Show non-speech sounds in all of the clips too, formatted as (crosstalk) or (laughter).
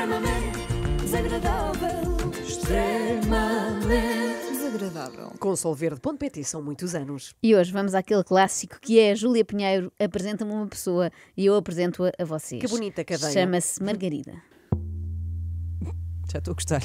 extremamente desagradável. Extremamente desagradável. Com solverde.pt são muitos anos. E hoje vamos àquele clássico que é Júlia Pinheiro apresenta-me uma pessoa e eu apresento-a a vocês. Que bonita cadeia. Chama-se Margarida. Já estou a gostar.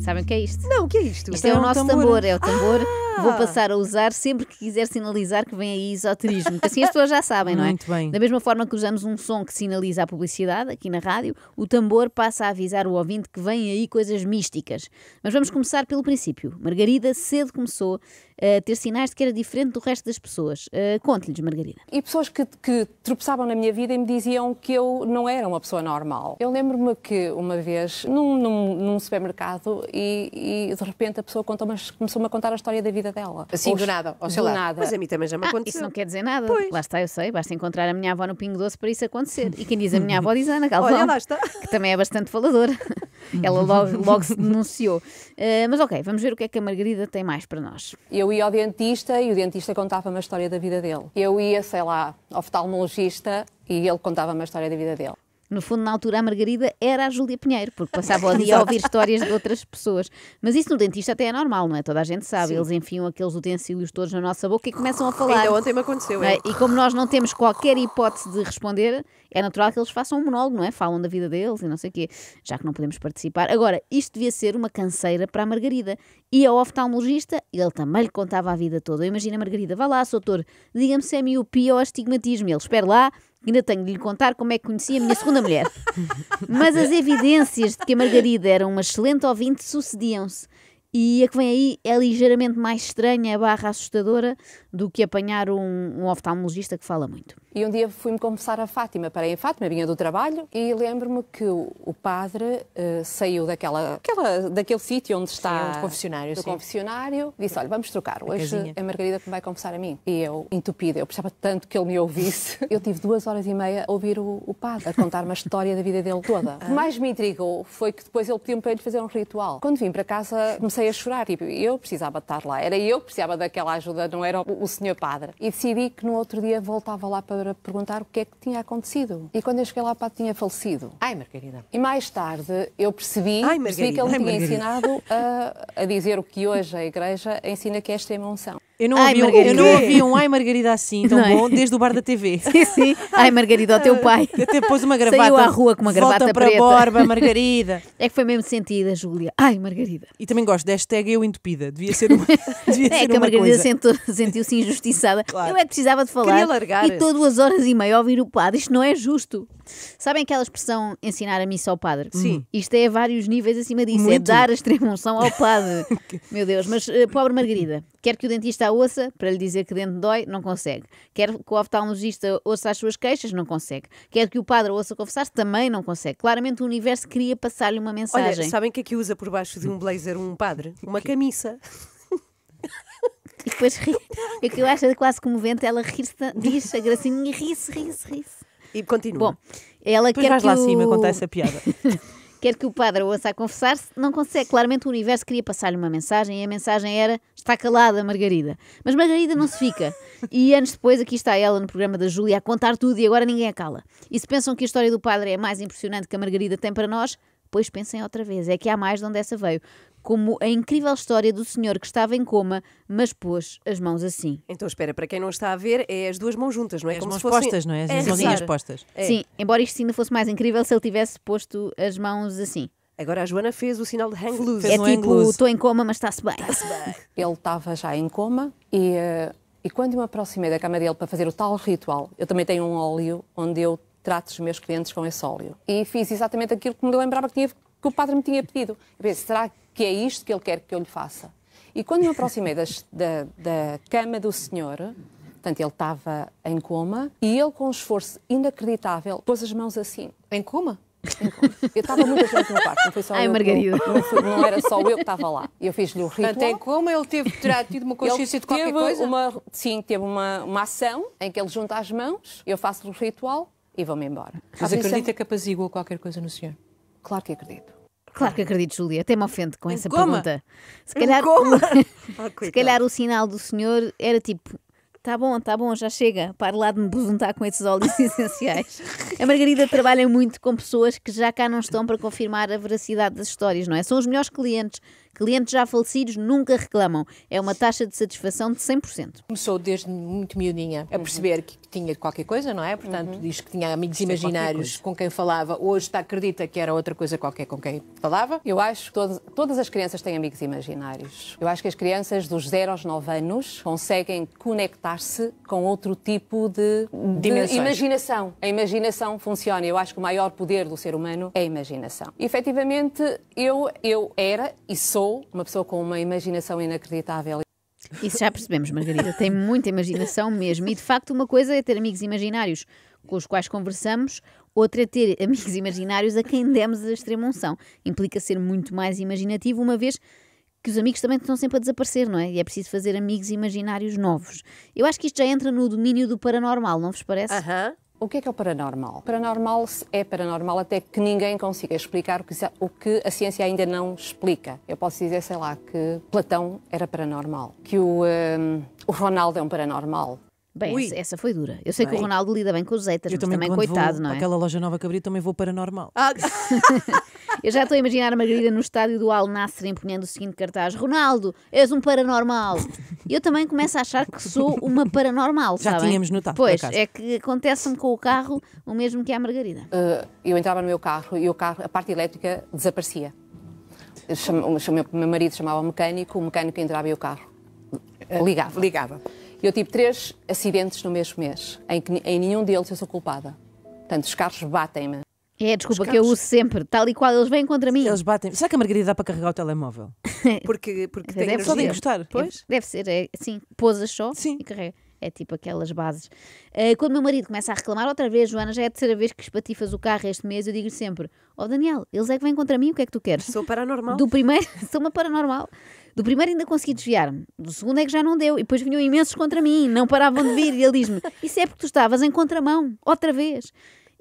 Sabem o que é isto? Não, o que é isto? Isto é, o é nosso tambor. tambor. é o tambor. Ah! Vou passar a usar sempre que quiser sinalizar que vem aí esoterismo. Porque assim as pessoas já sabem, não é? Muito bem. Da mesma forma que usamos um som que sinaliza a publicidade aqui na rádio, o tambor passa a avisar o ouvinte que vem aí coisas místicas. Mas vamos começar pelo princípio. Margarida cedo começou a ter sinais de que era diferente do resto das pessoas. Uh, Conte-lhes, Margarida. E pessoas que, que tropeçavam na minha vida e me diziam que eu não era uma pessoa normal. Eu lembro-me que uma vez, num, num num supermercado e, e, de repente a pessoa começou-me a contar a história da vida dela. Assim, do nada, ao seu do lado. Nada. Mas a mim também já me ah, aconteceu. Isso não quer dizer nada. Pois. Lá está, eu sei, basta encontrar a minha avó no Pingo Doce para isso acontecer. E quem diz a minha avó diz Ana Galvão, Olha, lá está. que também é bastante faladora. (laughs) Ela logo, logo se denunciou. Uh, mas ok, vamos ver o que é que a Margarida tem mais para nós. Eu ia ao dentista e o dentista contava-me a história da vida dele. Eu ia, sei lá, oftalmologista e ele contava-me a história da vida dele. No fundo, na altura, a Margarida era a Júlia Pinheiro, porque passava o (laughs) dia a ouvir histórias de outras pessoas. Mas isso no dentista até é normal, não é? Toda a gente sabe. Sim. Eles enfiam aqueles utensílios todos na nossa boca e começam a falar. Ainda ontem me aconteceu, é? E como nós não temos qualquer hipótese de responder, é natural que eles façam um monólogo, não é? Falam da vida deles e não sei o quê, já que não podemos participar. Agora, isto devia ser uma canseira para a Margarida. E ao oftalmologista, ele também lhe contava a vida toda. Imagina, Margarida, vá lá, doutor, diga-me se é miopia ou astigmatismo. Ele, espera lá, ainda tenho de lhe contar como é que conheci a minha segunda mulher. (laughs) Mas as evidências de que a Margarida era uma excelente ouvinte sucediam-se. E a que vem aí é ligeiramente mais estranha barra assustadora do que apanhar um, um oftalmologista que fala muito. E um dia fui-me confessar a Fátima. Parei em Fátima, vinha do trabalho e lembro-me que o padre uh, saiu daquela, aquela, daquele sítio onde está... Sim, é um confessionário, do sim. confessionário. Disse, olha, vamos trocar. Hoje a, é a Margarida que vai confessar a mim. E eu, entupida, eu precisava tanto que ele me ouvisse. (laughs) Eu tive duas horas e meia a ouvir o, o padre a contar uma história da vida dele toda. (laughs) O que mais me intrigou foi que depois ele pediu-me para ele fazer um ritual. Quando vim para casa, comecei comecei a chorar. e tipo, eu precisava de estar lá, era eu que precisava daquela ajuda, não era o, senhor padre. E decidi que no outro dia voltava lá para perguntar o que é que tinha acontecido. E quando eu cheguei lá, o padre tinha falecido. Ai, Margarida. E mais tarde eu percebi, Ai, percebi que ele Ai, me tinha ensinado a, a dizer o que hoje a Igreja ensina que é esta é uma unção. Eu não, ouvi, eu não ouvi um Ai Margarida assim tão não é? bom desde o bar da TV. (laughs) Sim, sim. Ai Margarida, o teu ah, pai. Até pôs uma gravata. Saiu à rua com uma gravata Volta preta. para a Borba, Margarida. (laughs) É que foi mesmo sentido, Júlia. Ai Margarida. E também gosto de hashtag eu entupida. Devia ser uma, (laughs) devia é ser que a Margarida sentiu-se injustiçada. (laughs) Claro. Eu é que precisava de falar. Queria largar. E todas as horas e meia ouvir o padre. Isto não é justo. Sabem aquela expressão ensinar a missa ao padre? Sim. Uhum. Isto é a vários níveis acima disso. É Muito. É dar a extrema-unção ao padre. (laughs) Meu Deus, mas uh, pobre Margarida, quer que o dentista a ouça para lhe dizer que dente dói, não consegue. Quer que o oftalmologista ouça as suas queixas, não consegue. Quer que o padre ouça confessar, também não consegue. Claramente o universo queria passar-lhe uma mensagem. Olha, sabem que é que usa por baixo de um blazer um padre? Uma camisa. E depois ri. O é que eu acho é quase comovente ela rir-se, diz a gracinha, ri-se, ri-se, ri-se. E continua. Bom, ela Depois quer vais que lá o... cima contar (laughs) essa piada. quer que o padre ouça a confessar-se, não consegue. Claramente o universo queria passar-lhe uma mensagem e a mensagem era: está calada, Margarida. Mas Margarida não se fica. E anos depois, aqui está ela no programa da Júlia a contar tudo e agora ninguém a cala. E se pensam que a história do padre é mais impressionante que a Margarida tem para nós, Pois pensem outra vez, é que há mais de onde essa veio. Como a incrível história do senhor que estava em coma, mas pôs as mãos assim. Então, espera, para quem não está a ver, é as duas mãos juntas, não é? é as mãos fossem... postas, não é? As é, mãozinhas postas. É. Sim, embora isto ainda fosse mais incrível se ele tivesse posto as mãos assim. Agora a Joana fez o sinal de hang loose. Fez é um é tipo, estou em coma, mas está-se bem. Está bem. (laughs) Ele estava já em coma e, eh, e quando me aproximei da cama dele para fazer o tal ritual, eu também tenho um óleo onde eu trato os meus clientes com esse óleo. E fiz exatamente aquilo que me lembrava que, tinha, que o padre me tinha pedido. Eu pensei, será que é isto que ele quer que eu lhe faça? E quando me aproximei das, da, da cama do senhor, Portanto, ele estava em coma e ele, com um esforço inacreditável, pôs as mãos assim. Em coma? Eu estava muita gente no quarto, não foi só Ai, eu. Margarida. Não, não, era só eu que estava lá. Eu fiz-lhe o ritual. Portanto, em coma ele teve, terá tido uma consciência ele de qualquer coisa? Uma, sim, teve uma, uma ação em que ele junta as mãos, eu faço-lhe o ritual e vou-me embora. Mas é acredita que apazigua qualquer coisa no senhor? Claro que acredito. Claro que acredito, Júlia. Até me ofende com essa Goma. pergunta. Se calhar, o... (laughs) Oh, se calhar o sinal do senhor era tipo: Tá bom, tá bom, já chega. Para lá de me besuntar com esses óleos (laughs) essenciais. A Margarida trabalha muito com pessoas que já cá não estão para confirmar a veracidade das histórias, não é? São os melhores clientes Clientes já falecidos nunca reclamam. É uma taxa de satisfação de 100%. Começou desde muito miudinha a uhum. perceber uhum. que tinha qualquer coisa, não é? Portanto, uhum. diz que tinha amigos é imaginários com quem falava. Hoje está acredita que era outra coisa qualquer com quem falava. Eu acho que todas, todas as crianças têm amigos imaginários. Eu acho que as crianças dos 0 aos 9 anos conseguem conectar-se com outro tipo de, de imaginação. A imaginação funciona. Eu acho que o maior poder do ser humano é a imaginação. E, efetivamente, eu, eu era e sou ou uma pessoa com uma imaginação inacreditável. Isso já percebemos, Margarida. Tem muita imaginação mesmo. E de facto, uma coisa é ter amigos imaginários com os quais conversamos, outra é ter amigos imaginários a quem demos a extrema unção. Implica ser muito mais imaginativo, uma vez que os amigos também estão sempre a desaparecer, não é? E é preciso fazer amigos imaginários novos. Eu acho que isto já entra no domínio do paranormal, não vos parece? Aham. Uh -huh. O que é que é o paranormal? Paranormal é paranormal até que ninguém consiga explicar o que a ciência ainda não explica. Eu posso dizer, sei lá, que Platão era paranormal, que o, um, ehm, o Ronaldo é um paranormal, Bem, Ui. essa, foi dura. Eu sei Bem. que o Ronaldo lida bem com os héteros, mas também, também coitado, vou não é? Aquela loja nova que abri também vou paranormal. Ah. (laughs) Eu já estou a imaginar a Margarida no estádio do Al Nasser empunhando o seguinte cartaz: Ronaldo, és um paranormal. Eu também começo a achar que sou uma paranormal. Já sabem? tínhamos notado. Pois, é que acontece-me com o carro o mesmo que a Margarida. Uh, eu entrava no meu carro e o carro, a parte elétrica desaparecia. O meu marido chamava o mecânico, o mecânico entrava e o carro ligava. Ligava. E eu tive três acidentes no mesmo mês, em que em nenhum deles eu sou culpada. Portanto, os carros batem-me. É, desculpa, que eu uso sempre, tal e qual eles vêm contra mim. Eles batem. Será que a Margarida dá para carregar o telemóvel? (laughs) Porque, porque tem deve só de encostar, pois? É. Deve ser, é, assim, pousas só sim. e carrega. É tipo aquelas bases. Uh, quando meu marido começa a reclamar outra vez, Joana, já é a terceira vez que espatifas o carro este mês, eu digo-lhe sempre: Ó oh, Daniel, eles é que vêm contra mim, o que é que tu queres? Sou paranormal. Do primeiro, (laughs) sou uma paranormal. Do primeiro ainda consegui desviar-me, do segundo é que já não deu, e depois vinham imensos contra mim, não paravam de vir, e ele diz-me: (laughs) Isso é porque tu estavas em contramão, outra vez.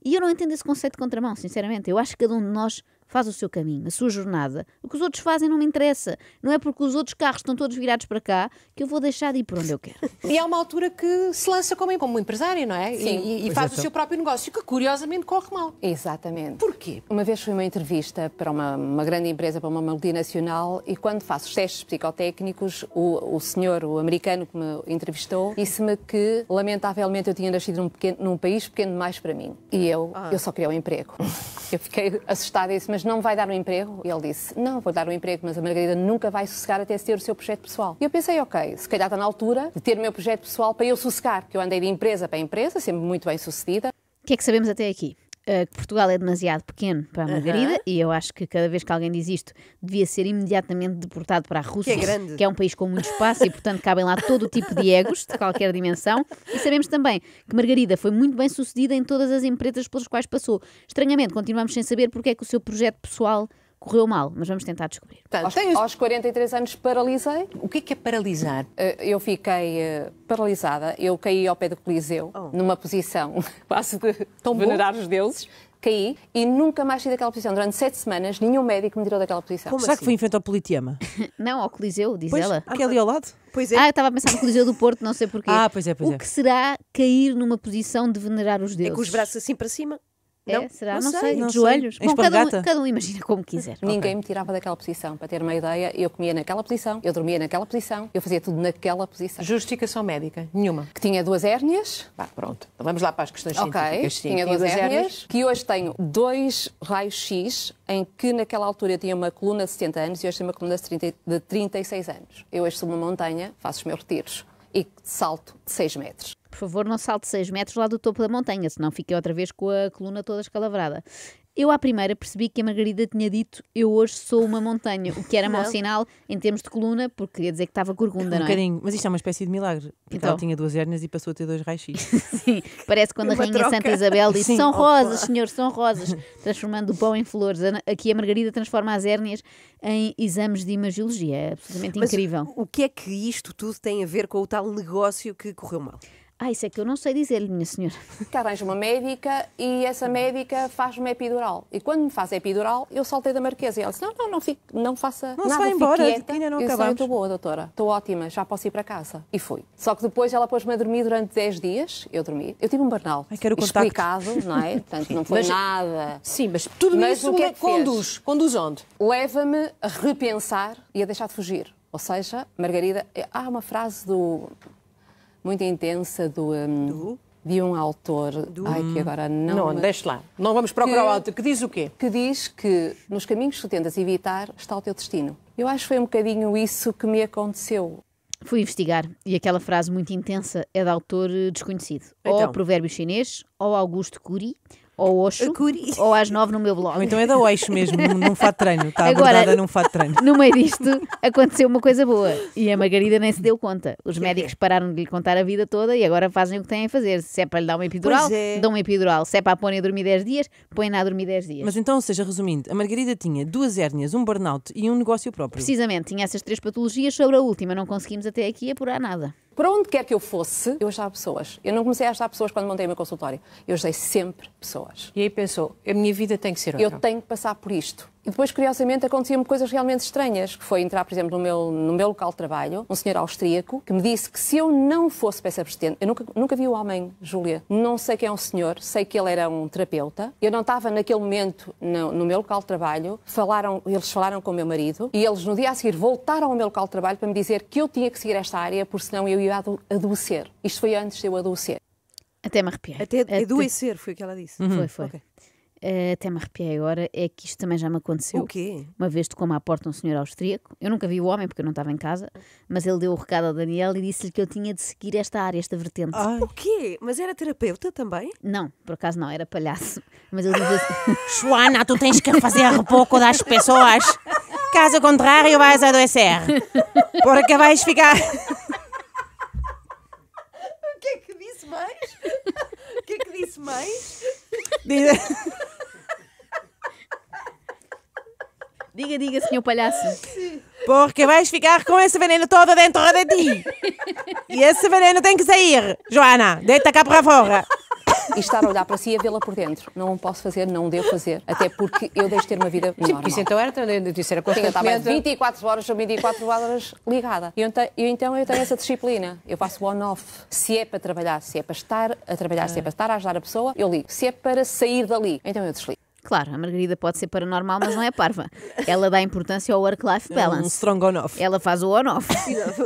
E eu não entendo esse conceito de contramão, sinceramente. Eu acho que cada um de nós faz o seu caminho, a sua jornada. O que os outros fazem não me interessa. Não é porque os outros carros estão todos virados para cá que eu vou deixar de ir para onde eu quero. E há é uma altura que se lança como, como um empresário, não é? Sim. E, e faz então. o seu então. próprio negócio, que curiosamente corre mal. Exatamente. Porquê? Uma vez fui uma entrevista para uma, uma, grande empresa, para uma multinacional, e quando faço os testes psicotécnicos, o, o senhor, o americano que me entrevistou, disse-me que, lamentavelmente, eu tinha nascido num, pequeno, num país pequeno demais para mim. E eu, ah. eu só queria um emprego. Eu fiquei assustada e disse, me mas não vai dar um emprego? E ele disse, não, vou dar um emprego, mas a Margarida nunca vai sossegar até ter o seu projeto pessoal. E eu pensei, ok, se calhar está na altura de ter o meu projeto pessoal para eu sossegar, porque eu andei de empresa para empresa, sempre muito bem sucedida. O que é que sabemos até aqui? Eh, que Portugal é demasiado pequeno para a Margarida e eu acho que cada vez que alguém diz isto devia ser imediatamente deportado para a Rússia, que é, grande. Que é um país com muito espaço e, portanto, cabem lá todo o tipo de egos de qualquer dimensão. E sabemos também que Margarida foi muito bem sucedida em todas as empresas pelas quais passou. Estranhamente, continuamos sem saber porque é que o seu projeto pessoal correu mal, mas vamos tentar descobrir. Portanto, aos, tenho... aos 43 anos paralisei. O que é, que é paralisar? Eh, eu fiquei eh, paralisada, eu caí ao pé do Coliseu, oh. numa posição (laughs) quase de Tão venerar bom. os deuses. Caí e nunca mais saí daquela posição. Durante sete semanas, nenhum médico me tirou daquela posição. Como Será assim? que foi em frente ao Politeama? (laughs) não, ao Coliseu, diz pois, ela. Aqui ali ao lado? Pois é. Ah, eu estava a pensar no Coliseu do Porto, não sei porquê. Ah, pois é, pois é. O que será cair numa posição de venerar os deuses? É com os braços assim para cima? Não, é, será? Não, não sei. sei. Não de joelhos? Bom, cada um, cada um, imagina como quiser. Ninguém okay. me tirava daquela posição. Para ter uma ideia, eu comia naquela posição, eu dormia naquela posição, eu fazia tudo naquela posição. Justificação médica? Nenhuma. Que tinha duas hérnias. Bah, pronto. Então vamos lá para as questões okay. científicas. Sim. Tinha duas, duas hérnias, hérnias. Que hoje tenho dois raios-x em que naquela altura eu tinha uma coluna de 70 anos e hoje tenho uma coluna de, 30, de 36 anos. Eu hoje subo uma montanha, faço os meus retiros e salto de 6 metros por favor, não salte 6 metros lá do topo da montanha, senão fiquei outra vez com a coluna toda escalavrada. Eu, à primeira, percebi que a Margarida tinha dito eu hoje sou uma montanha, o que era mau sinal em termos de coluna, porque queria dizer que estava gorgunda, um não é? bocadinho, mas isto é uma espécie de milagre, porque Então. ela tinha duas hérnias e passou a ter dois raios-x. (laughs) Sim, parece quando a Rainha troca. Santa Isabel disse Sim, são opa." rosas, senhor, são rosas, transformando o pão em flores. Aqui a Margarida transforma as hérnias em exames de imagiologia, é absolutamente Mas incrível. O que é que isto tudo tem a ver com o tal negócio que correu mal? Ah, isso é que eu não sei dizer, minha senhora. Que tá arranjo uma médica e essa médica faz-me epidural. E quando me faz epidural, eu saltei da marquesa. E ela disse, não, não, não, fique, não faça não nada, se vai embora, ainda não eu acabamos. é estou boa, doutora, estou ótima, já posso ir para casa. E fui. Só que depois ela pôs-me a dormir durante 10 dias. Eu dormi. Eu tive um burnout. Ai, quero explicado, não é? (laughs) Portanto, não foi mas, nada. Sim, mas tudo mas isso o que é, é que conduz. Fez? Conduz onde? Leva-me a repensar e a deixar de fugir. Ou seja, Margarida, há uma frase do muito intensa do, um, do? de um autor. Do... Ai, que agora hum. não. Não, mas... deixe lá. Não vamos procurar que, o autor. Que diz o quê? Que diz que nos caminhos que tentas evitar está o teu destino. Eu acho que foi um bocadinho isso que me aconteceu. Fui investigar e aquela frase muito intensa é de autor desconhecido. Então. Ou provérbio chinês, ou Augusto Curi, ou Oxo, ou às nove no meu blog. Ou então é da Oxo mesmo, num fato treino, está Agora, abordada num fato treino. No meio disto aconteceu uma coisa boa e a Margarida nem se deu conta. Os médicos é? pararam de lhe contar a vida toda e agora fazem o que têm a fazer. Se é para lhe dar uma epidural, é. dão uma epidural. Se é para a pôr a dormir 10 dias, põe-na a dormir 10 dias. Mas então, ou seja, resumindo, a Margarida tinha duas hérnias, um burnout e um negócio próprio. Precisamente, tinha essas três patologias, sobre a última não conseguimos até aqui apurar nada. Para onde quer que eu fosse, eu achava pessoas. Eu não comecei a achar pessoas quando montei o meu consultório. Eu usei sempre pessoas. E aí pensou, a minha vida tem que ser outra. Eu tenho que passar por isto. E depois, curiosamente, aconteciam-me coisas realmente estranhas, que foi entrar, por exemplo, no meu, no meu local de trabalho, um senhor austríaco, que me disse que se eu não fosse peça persistente, eu nunca, nunca vi o homem, Júlia, não sei quem é o senhor, sei que ele era um terapeuta, eu não estava naquele momento no, no meu local de trabalho, falaram, eles falaram com o meu marido, e eles no dia a seguir voltaram ao meu local de trabalho para me dizer que eu tinha que seguir esta área, porque senão eu ia adoecer. Isto foi antes de eu adoecer. Até me arrepiar. Até adoecer, foi o que ela disse. Uhum. Foi, foi. Okay. Eh, até me arrepiei agora, é que isto também já me aconteceu. O quê? Uma vez tocou-me à porta um senhor austríaco. Eu nunca vi o homem porque eu não estava em casa, mas ele deu o recado ao Daniel e disse-lhe que eu tinha de seguir esta área, esta vertente. Ai. O quê? Mas era terapeuta também? Não, por acaso não, era palhaço. Mas ele dizia assim: (laughs) Joana, tu tens que fazer repouco das pessoas. Caso contrário, vais adoecer. Porque vais ficar. (laughs) o que é que disse mais? O que é que disse mais? (laughs) Diga, diga, senhor palhaço. Porque vais ficar com esse veneno todo dentro de ti. E esse veneno tem que sair. Joana, deita cá para fora e estar a olhar para si e a vê-la por dentro. Não posso fazer, não devo fazer, até porque eu deixo de ter uma vida Sim, normal. isso então era, isso era constantemente... Eu estava 24 horas, 24 horas ligada. E eu, então, então eu tenho essa disciplina. Eu faço on-off. Se é para trabalhar, se é para estar a trabalhar, se é, é para estar a ajudar a pessoa, eu ligo. Se é para sair dali, então eu desligo. Claro, a Margarida pode ser paranormal, mas não é parva. Ela dá importância ao work-life balance. É um strong on-off. Ela faz o on-off.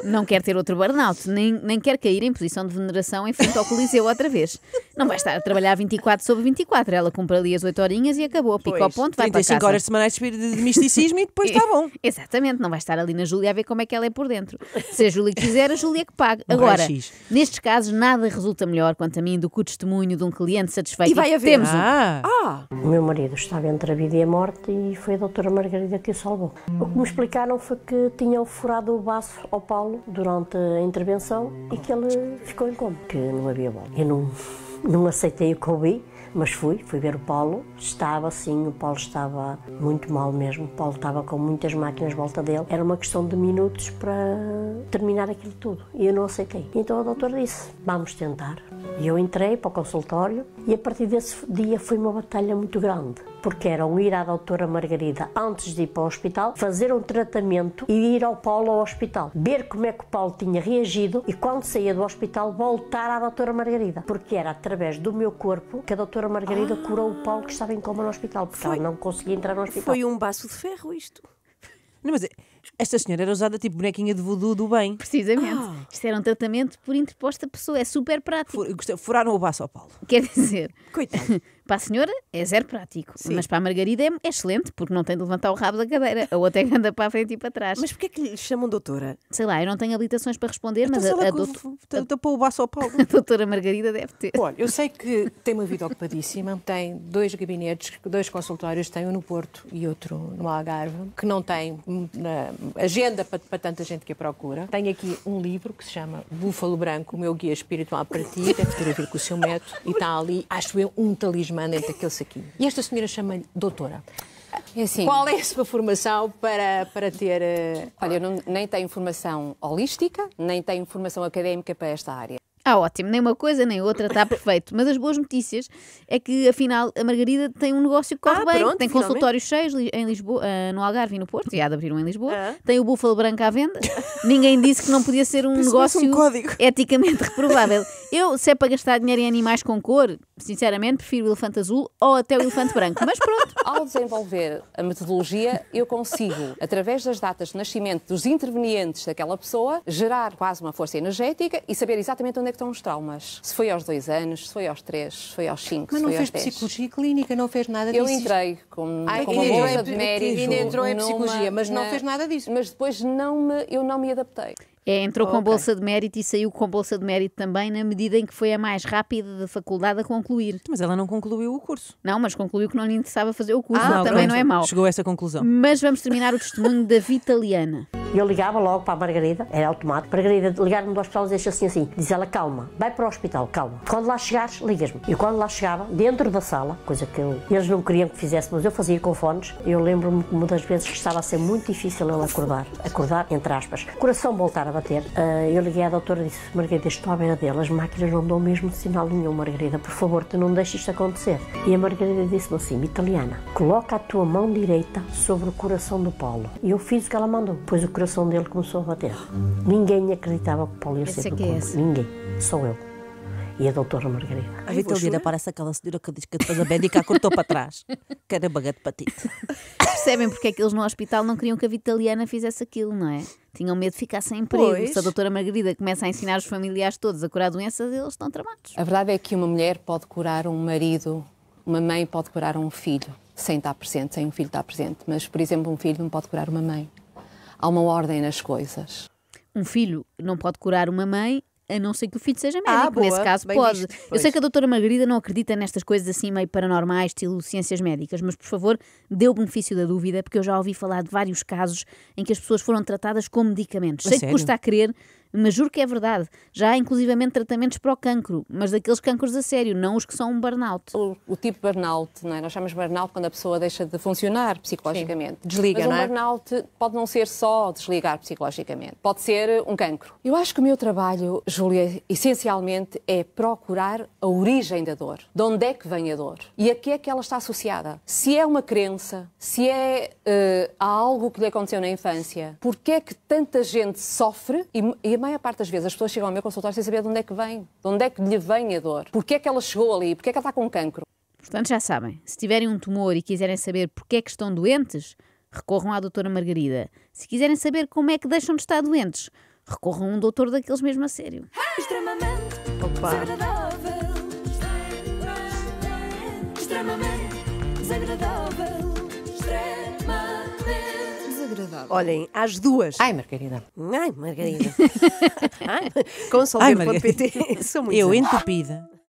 não quer ter outro burnout, nem, nem quer cair em posição de veneração em frente ao Coliseu outra vez. Não vai estar a trabalhar 24 sobre 24. Ela cumpre ali as 8 horinhas e acabou. Pico pois, ao ponto, vai 35 para casa. horas semanais de, de misticismo e depois está bom. (laughs) Exatamente, não vai estar ali na Júlia a ver como é que ela é por dentro. Se a Júlia quiser, a Júlia que paga. Agora, nestes casos, nada resulta melhor, quanto a mim, do que o testemunho de um cliente satisfeito. E vai haver. Temos ah. um. Ah. O meu marido estava entre a vida e a morte e foi a doutora Margarida que o salvou. O que me explicaram foi que tinham furado o baço ao Paulo durante a intervenção e que ele ficou em coma, que não havia bola. Eu não não aceitei o Covid, mas fui, fui ver o Paulo. Estava assim, o Paulo estava muito mal mesmo. O Paulo estava com muitas máquinas à volta dele. Era uma questão de minutos para terminar aquilo tudo. E eu não aceitei. Então a doutora disse: Vamos tentar. E eu entrei para o consultório e a partir desse dia foi uma batalha muito grande, porque eram ir à doutora Margarida antes de ir para o hospital, fazer um tratamento e ir ao Paulo ao hospital, ver como é que o Paulo tinha reagido e quando saía do hospital voltar à doutora Margarida, porque era através do meu corpo que a doutora Margarida ah, curou o Paulo que estava em coma no hospital, porque foi, ela não conseguia entrar no hospital. Foi um baço de ferro isto. Não, mas é... Esta senhora era usada tipo bonequinha de voodoo do bem. Precisamente. Ah. Isto era um tratamento por interposta pessoa, é super prático. Furaram o baço ao Paulo. Quer dizer, coitado. (laughs) Para a senhora é zero prático, Sim. mas para a Margarida é excelente, porque não tem de levantar o rabo da cadeira, ou até que anda para a frente e para trás. Mas porquê é que lhe chamam doutora? Sei lá, eu não tenho habilitações para responder, então mas a, a, é doutor... tapou o baço ao Paulo. (laughs) a doutora Margarida deve ter. Olha, eu sei que tem uma vida ocupadíssima, tem dois gabinetes, dois consultórios, tem um no Porto e outro no Algarve, que não tem eh, agenda para, para tanta gente que a procura. Tenho aqui um livro que se chama Búfalo Branco, o meu guia espiritual para ti, deve ter a ver com o seu método, e está ali, acho eu, um talismã Mandem dentro saquinho. E esta senhora chama-lhe doutora. É assim, Qual é a sua formação para, para ter. Uh... Olha, eu não, nem tenho formação holística, nem tenho formação académica para esta área. Ah, ótimo, nem uma coisa nem outra, está perfeito. Mas as boas notícias é que, afinal, a Margarida tem um negócio que corre ah, bem. Pronto, tem consultórios cheios em Lisboa, ah, no Algarve e no Porto, e há de abrir um em Lisboa. Ah. Tem o Búfalo Branco à venda. Ninguém disse que não podia ser um negócio um código. eticamente reprovável. Eu, se é para gastar dinheiro em animais com cor, sinceramente, prefiro o elefante azul ou até o elefante branco. Mas pronto. Ao desenvolver a metodologia, eu consigo, através das datas de nascimento dos intervenientes daquela pessoa, gerar quase uma força energética e saber exatamente onde é é que estão os traumas. Se foi aos dois anos, se foi aos três, se foi aos cinco, Mas não fez psicologia clínica, não fez nada disso? Eu entrei com, Ai, com uma bolsa de mérito. Ainda entrou em psicologia, mas não fez nada disso. Mas depois não me, eu não me adaptei. É, entrou com ah, bolsa de mérito e saiu com bolsa de mérito também, na medida em que foi a mais rápida da faculdade a concluir. Mas ela não concluiu o curso. Não, mas concluiu que não lhe interessava fazer o curso, ah, não, também não é mau. Chegou a essa conclusão. Mas vamos terminar o testemunho da Vitaliana. Eu ligava logo para a Margarida, era automático. Margarida, ligar-me do hospital deixa assim assim. Diz ela, calma, vai para o hospital, calma. Quando lá chegares, ligas-me. E quando lá chegava, dentro da sala, coisa que eu, eles não queriam que fizesse, mas eu fazia com fones, eu lembro-me muitas vezes que estava a ser muito difícil ela acordar. Acordar, entre aspas. Coração voltar a bater. Eh, eu liguei à doutora e disse: Margarida, estou à beira dele, as máquinas não dão mesmo sinal nenhum, Margarida, por favor, tu não deixes isto acontecer. E a Margarida disse-me assim: italiana, coloca a tua mão direita sobre o coração do Paulo. E eu fiz o que ela mandou, pois o coração dele começou a bater. Ninguém acreditava que o Paulo ia ser é do é Ninguém, só eu e a doutora Margarida. A Rita Oliveira parece aquela senhora que diz que depois a médica cortou para trás. (laughs) Que era bagate patito. (laughs) percebem porque é que eles no hospital não queriam que a Vitaliana fizesse aquilo, não é? Tinham medo de ficar sem emprego. Pois. Se a doutora Margarida começa a ensinar os familiares todos a curar doenças, eles estão tramados. A verdade é que uma mulher pode curar um marido, uma mãe pode curar um filho, sem estar presente, sem um filho estar presente. Mas, por exemplo, um filho não pode curar uma mãe. Há uma ordem nas coisas. Um filho não pode curar uma mãe, a não ser que o filho seja ah, médico. Ah, Nesse caso, pode. Visto, eu sei que a doutora Margarida não acredita nestas coisas assim meio paranormais, estilo ciências médicas, mas por favor, dê o benefício da dúvida, porque eu já ouvi falar de vários casos em que as pessoas foram tratadas com medicamentos. A sei sério? que custa a crer, mas juro que é verdade. Já há inclusivamente tratamentos para o cancro, mas daqueles cancros a sério, não os que são um burnout. O, o tipo de burnout, não é? Nós chamamos burnout quando a pessoa deixa de funcionar psicologicamente. Sim. Desliga, mas não é? Mas um burnout pode não ser só desligar psicologicamente. Pode ser um cancro. Eu acho que o meu trabalho, Júlia, essencialmente é procurar a origem da dor. De onde é que vem a dor? E a que é que ela está associada? Se é uma crença, se é uh, algo que lhe aconteceu na infância, porquê é que tanta gente sofre e, e maior parte das vezes as pessoas chegam ao meu consultório sem saber de onde é que vem, de onde é que lhe vem a dor, porque é que ela chegou ali, porque é que ela está com cancro. Portanto, já sabem, se tiverem um tumor e quiserem saber porque é que estão doentes, recorram à doutora Margarida. Se quiserem saber como é que deixam de estar doentes, recorram a um doutor daqueles mesmo a sério. Extremamente Opa. desagradável. Extremamente desagradável. Olhem, às duas. Ai, Margarida. Ai, Margarida. (laughs) Ai, Consolver.pt. Sou muito Eu, entupida.